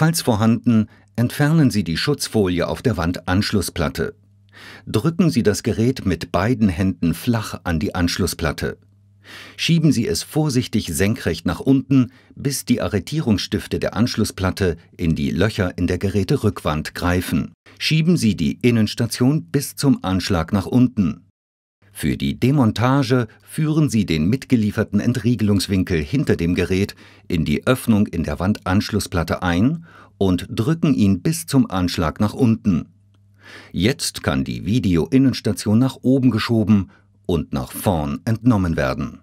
Falls vorhanden, entfernen Sie die Schutzfolie auf der Wandanschlussplatte. Drücken Sie das Gerät mit beiden Händen flach an die Anschlussplatte. Schieben Sie es vorsichtig senkrecht nach unten, bis die Arretierungsstifte der Anschlussplatte in die Löcher in der Geräterückwand greifen. Schieben Sie die Innenstation bis zum Anschlag nach unten. Für die Demontage führen sie den mitgelieferten Entriegelungswinkel hinter dem Gerät in die Öffnung in der Wandanschlussplatte ein und drücken ihn bis zum Anschlag nach unten. Jetzt kann die Videoinnenstation nach oben geschoben und nach vorn entnommen werden